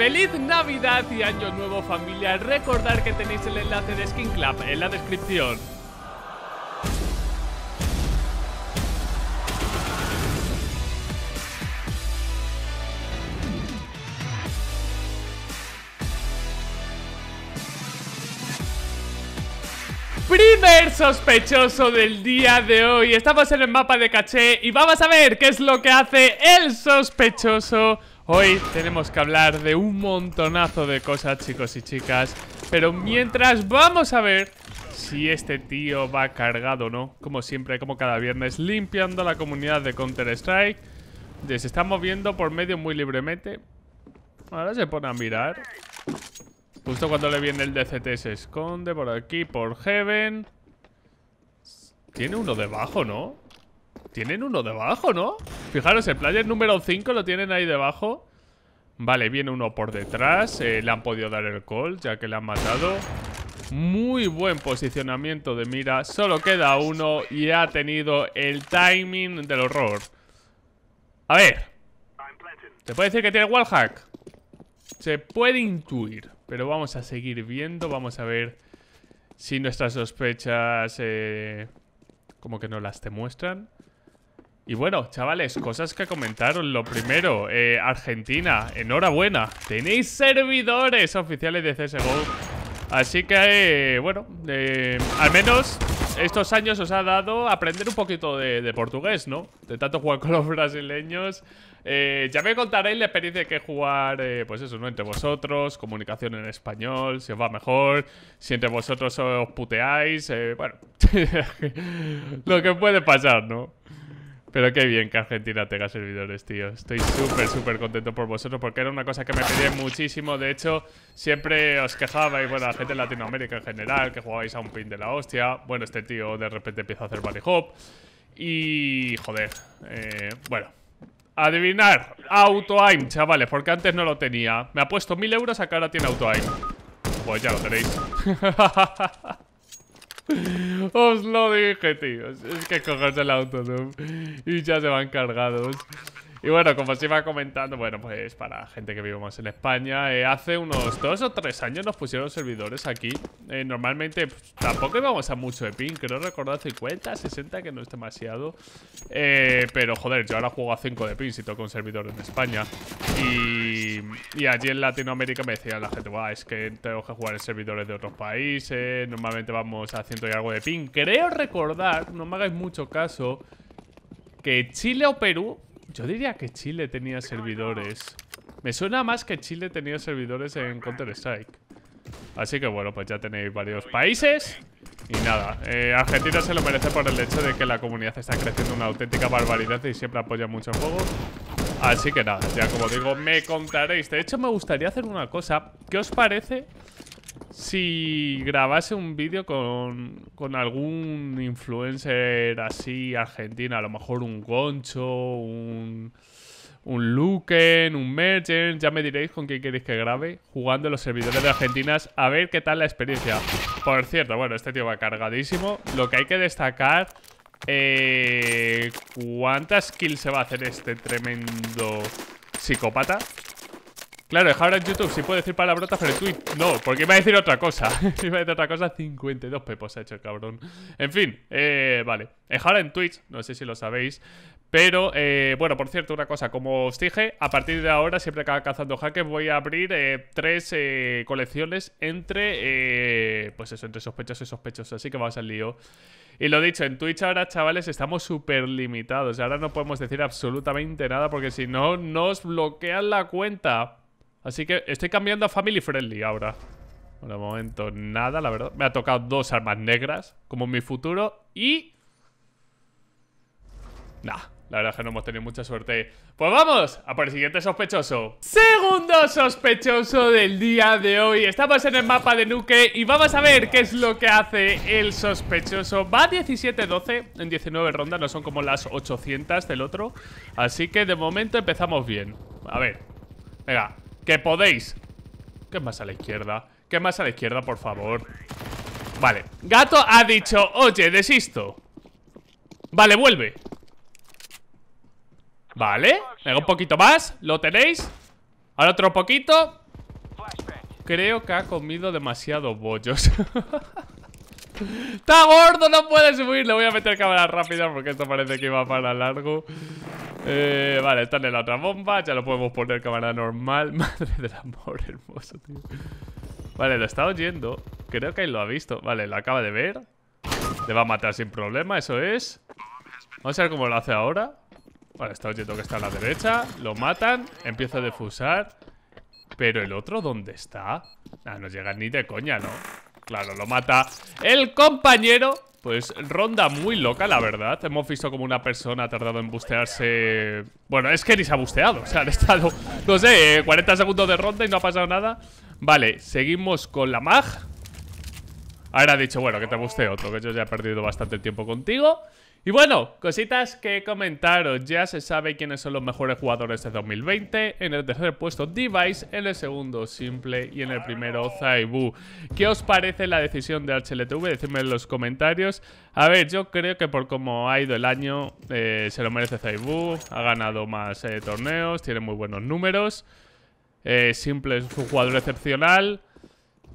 ¡Feliz Navidad y Año Nuevo familia! Recordad que tenéis el enlace de Skin Club en la descripción. Primer sospechoso del día de hoy. Estamos en el mapa de caché y vamos a ver qué es lo que hace el sospechoso Hoy tenemos que hablar de un montonazo de cosas, chicos y chicas. Pero mientras vamos a ver si este tío va cargado o no. Como siempre, como cada viernes, limpiando la comunidad de Counter-Strike. Se está moviendo por medio muy libremente. Ahora se pone a mirar. Justo cuando le viene el DCT se esconde por aquí, por Heaven. Tiene uno debajo, ¿no? Tienen uno debajo, ¿no? Fijaros, el player número 5 lo tienen ahí debajo Vale, viene uno por detrás eh, Le han podido dar el call, ya que le han matado Muy buen posicionamiento de mira Solo queda uno y ha tenido el timing del horror A ver ¿te puede decir que tiene wallhack? Se puede intuir Pero vamos a seguir viendo Vamos a ver si nuestras sospechas eh, Como que no las te muestran y bueno, chavales, cosas que comentaron. Lo primero, eh, Argentina, enhorabuena. Tenéis servidores oficiales de CSGO. Así que, eh, bueno, eh, al menos estos años os ha dado aprender un poquito de, portugués, ¿no? De tanto jugar con los brasileños. Eh, ya me contaréis la experiencia que jugar, pues eso, ¿no? Entre vosotros, comunicación en español, si os va mejor, si entre vosotros os puteáis, bueno, lo que puede pasar, ¿no? Pero qué bien que Argentina tenga servidores, tío. Estoy súper, súper contento por vosotros porque era una cosa que me pedía muchísimo. De hecho, siempre os quejabais, bueno, la gente de Latinoamérica en general, que jugabais a un pin de la hostia. Bueno, este tío de repente empieza a hacer body hop. Y, joder, eh, bueno. Adivinar, auto chavales, porque antes no lo tenía. Me ha puesto mil euros a que ahora tiene auto Pues ya lo tenéis. Os lo dije, tíos. Es que cogerse el autonom y ya se van cargados. Y bueno, como os iba comentando, bueno, pues para gente que vive más en España, eh, hace unos dos o tres años nos pusieron servidores aquí. Eh, normalmente pues, tampoco íbamos a mucho de ping, creo recordar 50, 60, que no es demasiado. Eh, pero joder, yo ahora juego a 5 de ping si toco un servidor en España. Y, y allí en Latinoamérica me decían la gente, es que tengo que jugar en servidores de otros países, normalmente vamos a ciento y algo de ping. Creo recordar, no me hagáis mucho caso, que Chile o Perú yo diría que Chile tenía servidores. Me suena más que Chile tenía servidores en Counter-Strike. Así que bueno, pues ya tenéis varios países. Y nada, eh, Argentina se lo merece por el hecho de que la comunidad está creciendo una auténtica barbaridad y siempre apoya mucho el juego. Así que nada, ya como digo, me contaréis. De hecho, me gustaría hacer una cosa. ¿Qué os parece si grabase un vídeo con, algún influencer así argentino, a lo mejor un Goncho, un, un Luken, un Merchant, ya me diréis con quién queréis que grabe jugando en los servidores de Argentinas, a ver qué tal la experiencia. Por cierto, bueno, este tío va cargadísimo. Lo que hay que destacar, eh, ¿cuántas kills se va a hacer este tremendo psicópata? Claro, ahora en YouTube sí puedo decir palabrotas, pero en Twitch no, porque iba a decir otra cosa. iba a decir otra cosa, 52 pepos ha hecho el cabrón. En fin, eh, vale. Ahora en Twitch, no sé si lo sabéis, pero, eh, bueno, por cierto, una cosa, como os dije, a partir de ahora, siempre que cazando hackers, voy a abrir eh, tres eh, colecciones entre, eh, pues eso, entre sospechosos y sospechosos, así que vamos al lío. Y lo dicho, en Twitch ahora, chavales, estamos súper limitados, ahora no podemos decir absolutamente nada porque si no, nos bloquean la cuenta. Así que estoy cambiando a Family Friendly ahora. Por el momento nada, la verdad. Me ha tocado dos armas negras, como mi futuro. Y... Nah, la verdad es que no hemos tenido mucha suerte. Pues vamos a por el siguiente sospechoso. Segundo sospechoso del día de hoy. Estamos en el mapa de Nuke y vamos a ver qué es lo que hace el sospechoso. Va 17-12 en 19 rondas, no son como las 800 del otro. Así que de momento empezamos bien. A ver. Venga, que podéis ¿Qué más a la izquierda? ¿Qué más a la izquierda, por favor? Vale, gato ha dicho Oye, desisto Vale, vuelve Vale, venga un poquito más Lo tenéis Ahora otro poquito Creo que ha comido Demasiado bollos ¡Está gordo! ¡No puede subir! Le voy a meter cámara rápida porque esto parece que iba para largo. Eh, vale, está en la otra bomba. Ya lo podemos poner cámara normal. Madre del amor hermoso, tío. Vale, lo está oyendo. Creo que ahí lo ha visto. Vale, lo acaba de ver. Le va a matar sin problema, eso es. Vamos a ver cómo lo hace ahora. Vale, está oyendo que está a la derecha. Lo matan. Empieza a defusar. Pero el otro, ¿dónde está? Ah, no llega ni de coña, ¿no? Claro, lo mata el compañero pues ronda muy loca, la verdad Hemos visto como una persona ha tardado en bustearse Bueno, es que ni se ha busteado O sea, han estado, no sé, 40 eh, segundos de ronda y no ha pasado nada Vale, seguimos con la mag Ahora ha dicho, bueno, que te busteo. otro Que yo ya he perdido bastante tiempo contigo y bueno, cositas que comentaros. Ya se sabe quiénes son los mejores jugadores de 2020. En el tercer puesto, Device. En el segundo, Simple. Y en el primero, Zaibu. ¿Qué os parece la decisión de HLTV? Decidme en los comentarios. A ver, yo creo que por cómo ha ido el año, eh, se lo merece Zaibu. Ha ganado más eh, torneos, tiene muy buenos números. Eh, Simple es un jugador excepcional.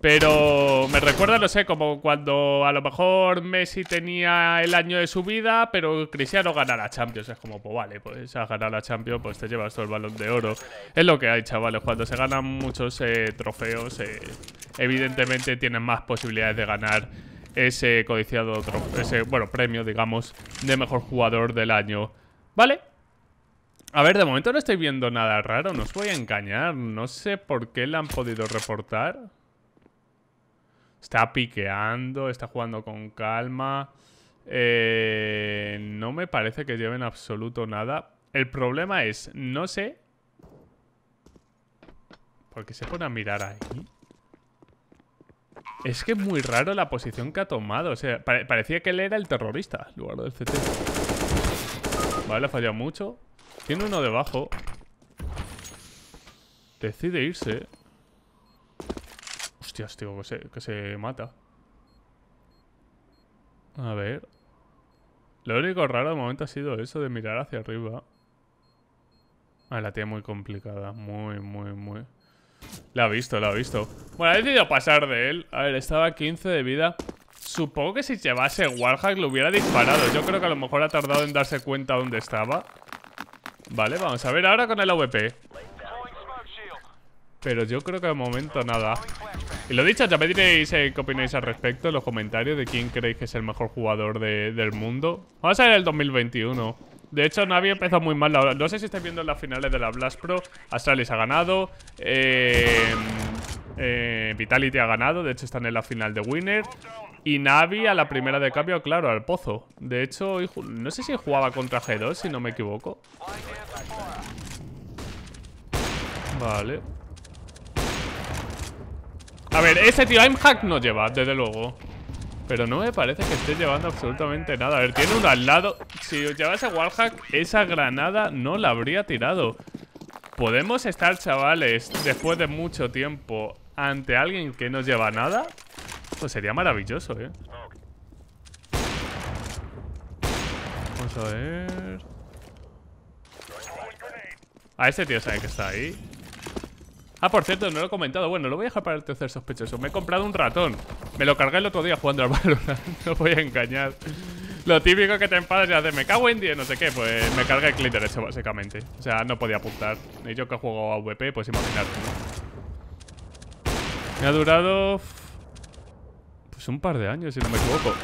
Pero me recuerda, no sé, como cuando a lo mejor Messi tenía el año de su vida, pero Cristiano gana la Champions. Es como, pues vale, pues a ganado la Champions, pues te llevas todo el balón de oro. Es lo que hay, chavales. Cuando se ganan muchos eh, trofeos, eh, evidentemente tienen más posibilidades de ganar ese codiciado ese, bueno, premio, digamos, de mejor jugador del año. ¿Vale? A ver, de momento no estoy viendo nada raro, no os voy a engañar. No sé por qué la han podido reportar está piqueando, está jugando con calma. Eh, no me parece que lleven absoluto nada. El problema es, no sé... ¿Por qué se pone a mirar ahí? Es que es muy raro la posición que ha tomado. O sea, parecía que él era el terrorista en lugar del CT. Vale, ha fallado mucho. Tiene uno debajo. Decide irse ya tío, que se, mata. A ver. Lo único raro de momento ha sido eso de mirar hacia arriba. A ah, la tiene muy complicada. Muy, muy, muy. La ha visto, la ha visto. Bueno, ha decidido pasar de él. A ver, estaba a 15 de vida. Supongo que si llevase Warhack lo hubiera disparado. Yo creo que a lo mejor ha tardado en darse cuenta dónde estaba. Vale, vamos a ver ahora con el AVP. Pero yo creo que de momento nada. Y lo dicho, ya me diréis eh, qué opináis al respecto en los comentarios de quién creéis que es el mejor jugador del mundo. Vamos a ver el 2021. De hecho, Navi empezó muy mal. La, no sé si estáis viendo las finales de la Blast Pro. Astralis ha ganado. Eh, eh, Vitality ha ganado. De hecho, están en la final de Winner. Y Navi a la primera de cambio, claro, al pozo. De hecho, no sé si jugaba contra G2, si no me equivoco. Vale. A ver, ese tío hack no lleva, desde luego Pero no me parece que esté llevando absolutamente nada A ver, tiene uno al lado Si llevase Wallhack, esa granada no la habría tirado ¿Podemos estar, chavales, después de mucho tiempo Ante alguien que no lleva nada? Pues sería maravilloso, ¿eh? Vamos a ver... A este tío sabe que está ahí Ah, por cierto, no lo he comentado. Bueno, lo voy a dejar para el tercer sospechoso. Me he comprado un ratón. Me lo cargué el otro día jugando al Valorant. no voy a engañar. Lo típico que te enfadas y haces, me cago en 10, no sé qué. Pues me cargué el clic derecho, básicamente. O sea, no podía apuntar. Y yo que juego a VP, pues imagínate, Me ha durado... Pues un par de años, si no me equivoco.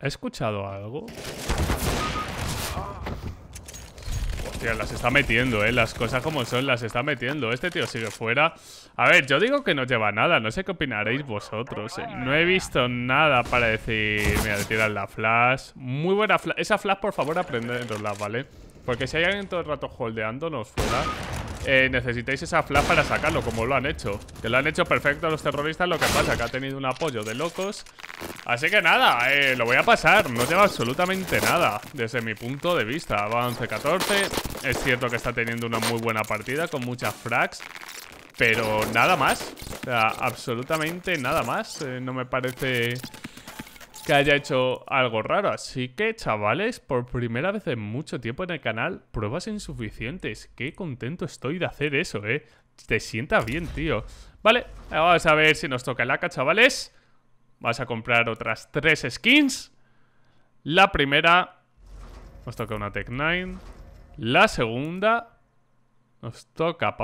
¿He escuchado algo? Hostia, las está metiendo, eh Las cosas como son, las está metiendo Este tío sigue fuera A ver, yo digo que no lleva nada No sé qué opinaréis vosotros, eh. No he visto nada para decir... Mira, le tiran la flash Muy buena flash Esa flash, por favor, aprendedosla, ¿vale? Porque si hay alguien todo el rato holdeándonos fuera eh, necesitáis esa flash para sacarlo, como lo han hecho. Que lo han hecho perfecto los terroristas, lo que pasa que ha tenido un apoyo de locos Así que nada, eh, lo voy a pasar No lleva absolutamente nada Desde mi punto de vista Va 11-14 Es cierto que está teniendo una muy buena partida Con muchas frags Pero nada más O sea, absolutamente nada más eh, No me parece que haya hecho algo raro. Así que, chavales, por primera vez en mucho tiempo en el canal, pruebas insuficientes. Qué contento estoy de hacer eso, ¿eh? Te sientas bien, tío. Vale, vamos a ver si nos toca el AK, chavales. Vas a comprar otras tres skins. La primera... Nos toca una Tech 9. La segunda... Nos toca...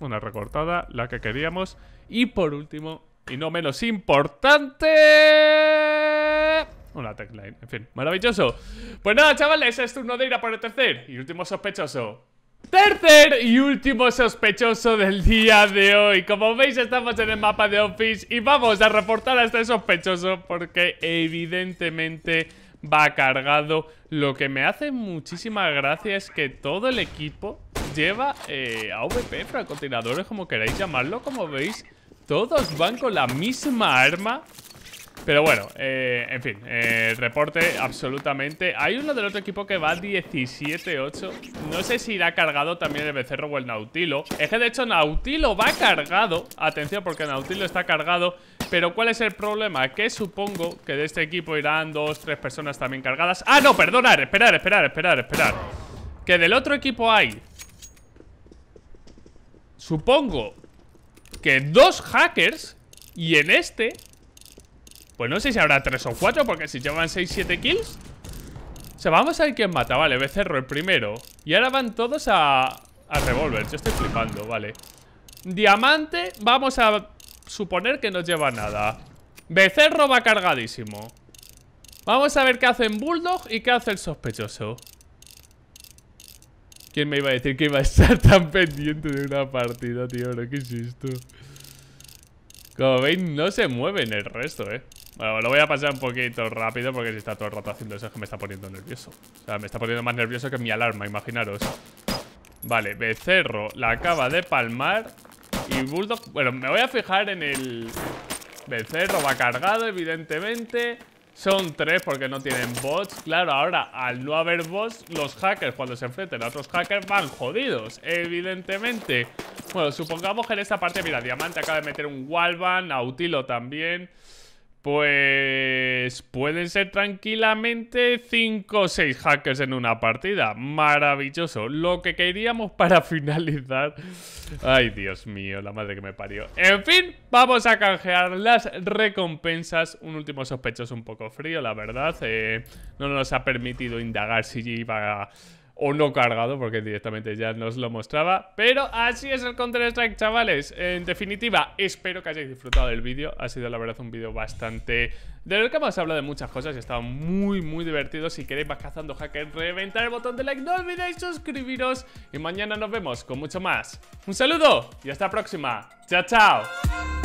Una recortada, la que queríamos. Y por último, y no menos importante... Una Tech9. en fin, maravilloso Pues nada, chavales, es turno de ir a por el tercer y último sospechoso Tercer y último sospechoso del día de hoy Como veis estamos en el mapa de Office Y vamos a reportar a este sospechoso Porque evidentemente va cargado Lo que me hace muchísima gracia es que todo el equipo Lleva eh, AVP, francotiradores, como queráis llamarlo Como veis, todos van con la misma arma pero bueno, eh, en fin, eh, reporte absolutamente. Hay uno del otro equipo que va 17-8. No sé si irá cargado también el becerro o el Nautilo. Es que de hecho Nautilo va cargado. Atención porque Nautilo está cargado. Pero ¿cuál es el problema? Que supongo que de este equipo irán dos, tres personas también cargadas. Ah, no, perdonar, esperar, esperar, esperar, esperar. Que del otro equipo hay... Supongo que dos hackers y en este pues no sé si habrá 3 o 4 Porque si llevan 6-7 kills O sea, vamos a ver quién mata Vale, Becerro el primero Y ahora van todos a, a Yo estoy flipando, vale Diamante, vamos a suponer que no lleva nada Becerro va cargadísimo Vamos a ver qué hacen Bulldog y qué hace el sospechoso ¿Quién me iba a decir que iba a estar tan pendiente de una partida, tío? ¿Qué es esto? Como veis, no se mueven el resto, eh bueno, lo voy a pasar un poquito rápido porque si está todo el rato haciendo eso es que me está poniendo nervioso. O sea, me está poniendo más nervioso que mi alarma, imaginaros. Vale, Becerro la acaba de palmar y Bulldog... Bueno, me voy a fijar en el... Becerro va cargado, evidentemente. Son tres porque no tienen bots. Claro, ahora, al no haber bots, los hackers cuando se enfrenten a otros hackers van jodidos, evidentemente. Bueno, supongamos que en esta parte, mira, Diamante acaba de meter un Walban, Autilo también... Pues pueden ser tranquilamente 5 o 6 hackers en una partida. Maravilloso. Lo que queríamos para finalizar. Ay, Dios mío, la madre que me parió. En fin, vamos a canjear las recompensas. Un último sospechoso un poco frío, la verdad. Eh, no nos ha permitido indagar si iba a o no cargado, porque directamente ya nos lo mostraba. Pero así es el Counter-Strike, chavales. En definitiva, espero que hayáis disfrutado del vídeo. Ha sido, la verdad, un vídeo bastante... De lo que hemos hablado de muchas cosas y ha estado muy, muy divertido. Si queréis más cazando hackers, reventar el botón de like. No olvidéis suscribiros. Y mañana nos vemos con mucho más. Un saludo y hasta la próxima. Chao, chao.